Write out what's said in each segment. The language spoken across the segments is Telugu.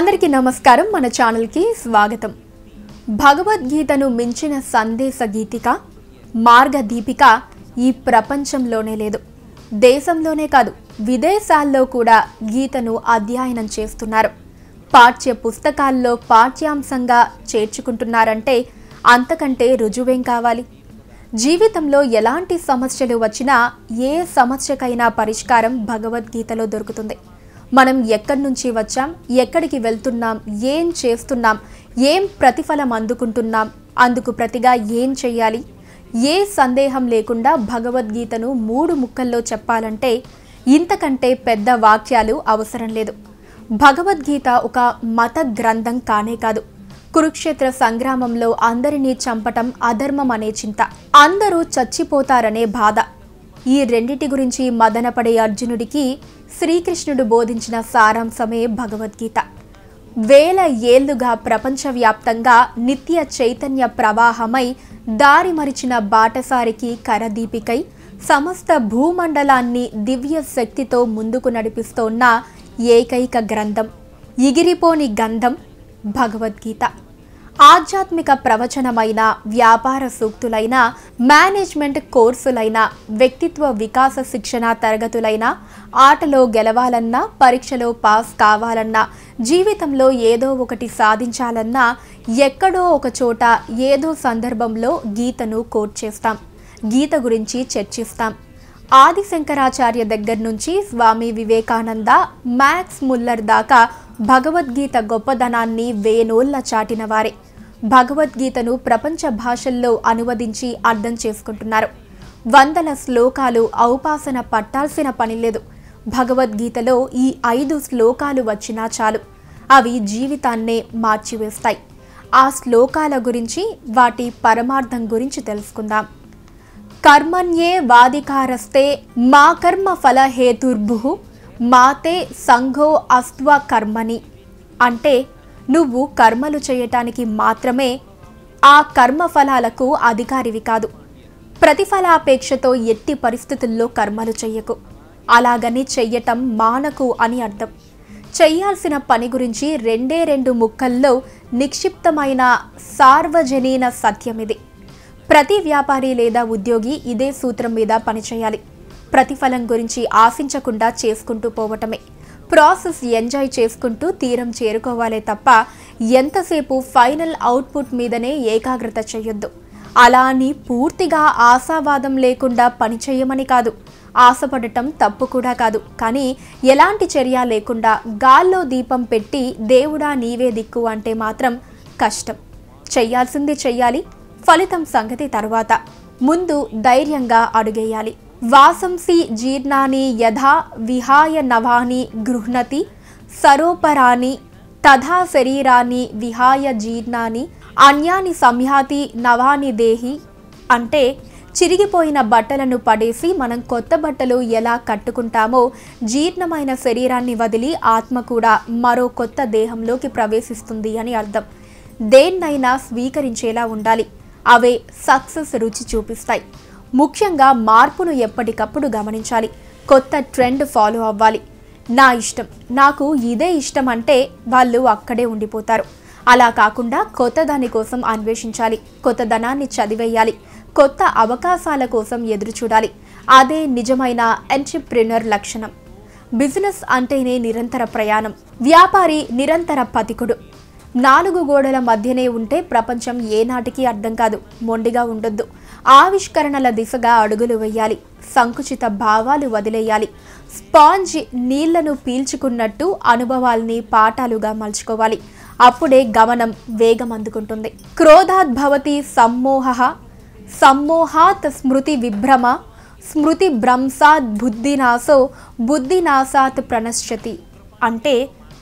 అందరికీ నమస్కారం మన ఛానల్కి స్వాగతం భగవద్గీతను మించిన సందేశ గీతిక మార్గదీపిక ఈ ప్రపంచంలోనే లేదు దేశంలోనే కాదు విదేశాల్లో కూడా గీతను అధ్యయనం చేస్తున్నారు పాఠ్య పుస్తకాల్లో పాఠ్యాంశంగా చేర్చుకుంటున్నారంటే అంతకంటే రుజువేం కావాలి జీవితంలో ఎలాంటి సమస్యలు వచ్చినా ఏ సమస్యకైనా పరిష్కారం భగవద్గీతలో దొరుకుతుంది మనం ఎక్కడి నుంచి వచ్చాం ఎక్కడికి వెళ్తున్నాం ఏం చేస్తున్నాం ఏం ప్రతిఫలం అందుకుంటున్నాం అందుకు ప్రతిగా ఏం చేయాలి ఏ సందేహం లేకుండా భగవద్గీతను మూడు ముక్కల్లో చెప్పాలంటే ఇంతకంటే పెద్ద వాక్యాలు అవసరం లేదు భగవద్గీత ఒక మత గ్రంథం కానే కాదు కురుక్షేత్ర సంగ్రామంలో అందరినీ చంపటం అధర్మం అనే చింత అందరూ చచ్చిపోతారనే బాధ ఈ రెండిటి గురించి మదనపడే అర్జునుడికి శ్రీకృష్ణుడు బోధించిన సారాంశమే భగవద్గీత వేల ఏళ్లుగా ప్రపంచవ్యాప్తంగా నిత్య చైతన్య ప్రవాహమై దారి మరిచిన బాటసారికి కరదీపికై సమస్త భూమండలాన్ని దివ్య శక్తితో ముందుకు నడిపిస్తోన్న ఏకైక గ్రంథం ఇగిరిపోని గంధం భగవద్గీత ఆధ్యాత్మిక ప్రవచనమైన వ్యాపార సూక్తులైన మేనేజ్మెంట్ కోర్సులైన వ్యక్తిత్వ వికాస శిక్షణ తరగతులైన ఆటలో గెలవాలన్నా పరీక్షలో పాస్ కావాలన్నా జీవితంలో ఏదో ఒకటి సాధించాలన్నా ఎక్కడో ఒక చోట ఏదో సందర్భంలో గీతను కోట్ చేస్తాం గీత గురించి చర్చిస్తాం ఆది శంకరాచార్య దగ్గర నుంచి స్వామి వివేకానంద మ్యాక్స్ ముల్లర్ దాకా భగవద్గీత గొప్పదనాన్ని వేనోళ్ళ చాటినవారే భగవద్గీతను ప్రపంచ భాషల్లో అనువదించి అర్థం చేసుకుంటున్నారు వందల శ్లోకాలు ఔపాసన పట్టాల్సిన పని లేదు భగవద్గీతలో ఈ ఐదు శ్లోకాలు వచ్చినా చాలు అవి జీవితాన్నే మార్చివేస్తాయి ఆ శ్లోకాల గురించి వాటి పరమార్థం గురించి తెలుసుకుందాం కర్మణ్యే వాధికారస్తే మా కర్మ ఫలహేతుర్భు మాతే సంఘో అస్త్వ కర్మని అంటే నువ్వు కర్మలు చేయటానికి మాత్రమే ఆ కర్మ ఫలాలకు అధికారివి కాదు ప్రతిఫలాపేక్షతో ఎట్టి పరిస్థితుల్లో కర్మలు చెయ్యకు అలాగని చెయ్యటం మానకు అని అర్థం చేయాల్సిన పని గురించి రెండే రెండు ముక్కల్లో నిక్షిప్తమైన సార్వజనీన సత్యమిది ప్రతి వ్యాపారి లేదా ఉద్యోగి ఇదే సూత్రం మీద పనిచేయాలి ప్రతిఫలం గురించి ఆశించకుండా చేసుకుంటూ పోవటమే ప్రాసెస్ ఎంజాయ్ చేసుకుంటూ తీరం చేరుకోవాలే తప్ప ఎంతసేపు ఫైనల్ అవుట్పుట్ మీదనే ఏకాగ్రత చేయొద్దు అలా అని పూర్తిగా ఆశావాదం లేకుండా పనిచేయమని కాదు ఆశపడటం తప్పు కూడా కాదు కానీ ఎలాంటి చర్య లేకుండా గాల్లో దీపం పెట్టి దేవుడా నీవే దిక్కు అంటే మాత్రం కష్టం చెయ్యాల్సింది చెయ్యాలి ఫలితం సంగతి తర్వాత ముందు ధైర్యంగా అడుగేయాలి వాసంసి జీర్ణాని యథా విహాయ నవాని గృహ్ణతి సరోపరాని తథా శరీరాన్ని విహాయ జీర్ణాన్ని అన్యాని సంహ్యాతి నవాని దేహి అంటే చిరిగిపోయిన బట్టలను పడేసి మనం కొత్త బట్టలు ఎలా కట్టుకుంటామో జీర్ణమైన శరీరాన్ని వదిలి ఆత్మ కూడా మరో కొత్త దేహంలోకి ప్రవేశిస్తుంది అని అర్థం దేన్నైనా స్వీకరించేలా ఉండాలి అవే సక్సెస్ రుచి చూపిస్తాయి ముఖ్యంగా మార్పును ఎప్పటికప్పుడు గమనించాలి కొత్త ట్రెండ్ ఫాలో అవ్వాలి నా ఇష్టం నాకు ఇదే ఇష్టం అంటే వాళ్ళు అక్కడే ఉండిపోతారు అలా కాకుండా కొత్త దాని కోసం అన్వేషించాలి కొత్త ధనాన్ని చదివేయాలి కొత్త అవకాశాల కోసం ఎదురు చూడాలి అదే నిజమైన ఎంటర్ప్రినర్ లక్షణం బిజినెస్ అంటేనే నిరంతర ప్రయాణం వ్యాపారి నిరంతర పతికుడు నాలుగు గోడల మధ్యనే ఉంటే ప్రపంచం ఏనాటికి అర్థం కాదు మొండిగా ఉండొద్దు ఆవిష్కరణల దిశగా అడుగులు వేయాలి సంకుచిత భావాలు వదిలేయాలి స్పాంజ్ నీళ్లను పీల్చుకున్నట్టు అనుభవాల్ని పాఠాలుగా మలుచుకోవాలి అప్పుడే గమనం వేగం అందుకుంటుంది క్రోధాద్భవతి సమ్మోహ సమ్మోహాత్ స్మృతి విభ్రమ స్మృతి భ్రంశాత్ బుద్ధినాశో బుద్ధినాశాత్ ప్రణశ్చతి అంటే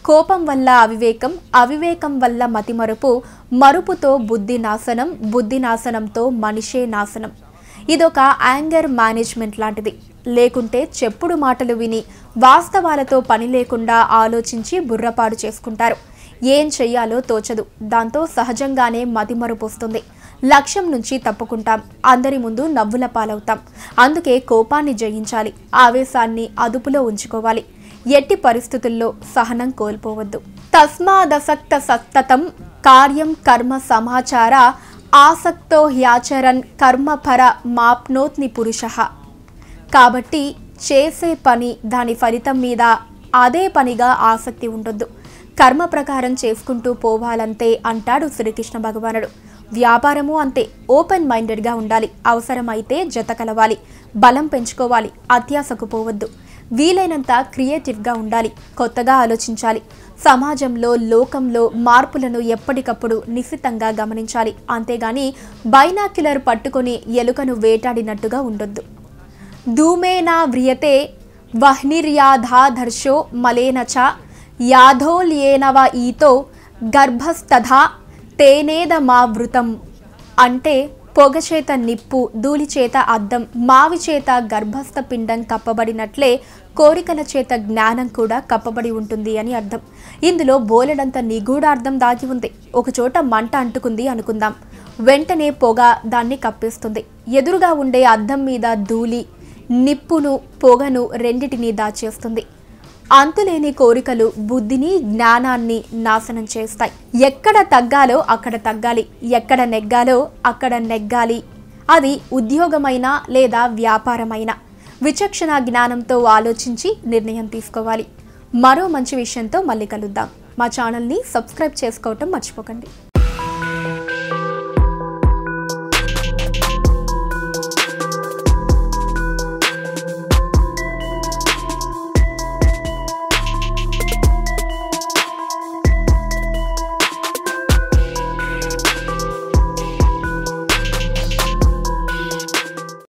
కోపం వల్ల అవివేకం అవివేకం వల్ల మతిమరుపు మరుపుతో బుద్ధి నాశనం బుద్ధి నాశనంతో మనిషే నాశనం ఇదొక యాంగర్ మేనేజ్మెంట్ లాంటిది లేకుంటే చెప్పుడు మాటలు విని వాస్తవాలతో పని లేకుండా ఆలోచించి బుర్రపాడు చేసుకుంటారు ఏం చెయ్యాలో తోచదు దాంతో సహజంగానే మతిమరుపు వస్తుంది లక్ష్యం నుంచి తప్పుకుంటాం అందరి ముందు నవ్వుల పాలవుతాం అందుకే కోపాన్ని జయించాలి ఆవేశాన్ని అదుపులో ఉంచుకోవాలి ఎట్టి పరిస్థితుల్లో సహనం కోల్పోవద్దు తస్మాదసక్త సత్తతం కార్యం కర్మ సమాచార ఆసక్తో హ్యాచరన్ కర్మపర మాప్నోత్ని పురుష కాబట్టి చేసే పని దాని ఫలితం మీద అదే పనిగా ఆసక్తి ఉండొద్దు కర్మ ప్రకారం చేసుకుంటూ పోవాలంతే అంటాడు శ్రీకృష్ణ భగవానుడు వ్యాపారము అంతే ఓపెన్ మైండెడ్గా ఉండాలి అవసరమైతే జత కలవాలి బలం పెంచుకోవాలి అత్యాసకు పోవద్దు వీలైనంత క్రియేటివ్గా ఉండాలి కొత్తగా ఆలోచించాలి సమాజంలో లోకంలో మార్పులను ఎప్పటికప్పుడు నిశితంగా గమనించాలి అంతేగాని బైనాక్యులర్ పట్టుకొని ఎలుకను వేటాడినట్టుగా ఉండొద్దు ధూమేనా వ్రియతే వహ్నిర్యాధాధర్షో మలేనచ యాధోల్యేనవ ఈతో గర్భస్తథా తేనేదమావృతం అంటే పొగచేత నిప్పు ధూళిచేత అద్దం మావిచేత గర్భస్థ పిండం కప్పబడినట్లే కోరికల చేత జ్ఞానం కూడా కప్పబడి ఉంటుంది అని అర్థం ఇందులో బోలెడంత నిగూఢార్థం దాగి ఉంది ఒకచోట మంట అంటుకుంది అనుకుందాం వెంటనే పొగ దాన్ని కప్పిస్తుంది ఎదురుగా ఉండే అద్దం మీద ధూళి నిప్పును పొగను రెండిటిని దాచేస్తుంది అంతులేని కోరికలు బుద్ధిని జ్ఞానాన్ని నాశనం చేస్తాయి ఎక్కడ తగ్గాలో అక్కడ తగ్గాలి ఎక్కడ నెగ్గాలో అక్కడ నెగ్గాలి అది ఉద్యోగమైనా లేదా వ్యాపారమైనా విచక్షణ జ్ఞానంతో ఆలోచించి నిర్ణయం తీసుకోవాలి మరో మంచి విషయంతో మళ్ళీ కలుద్దాం మా ఛానల్ని సబ్స్క్రైబ్ చేసుకోవటం మర్చిపోకండి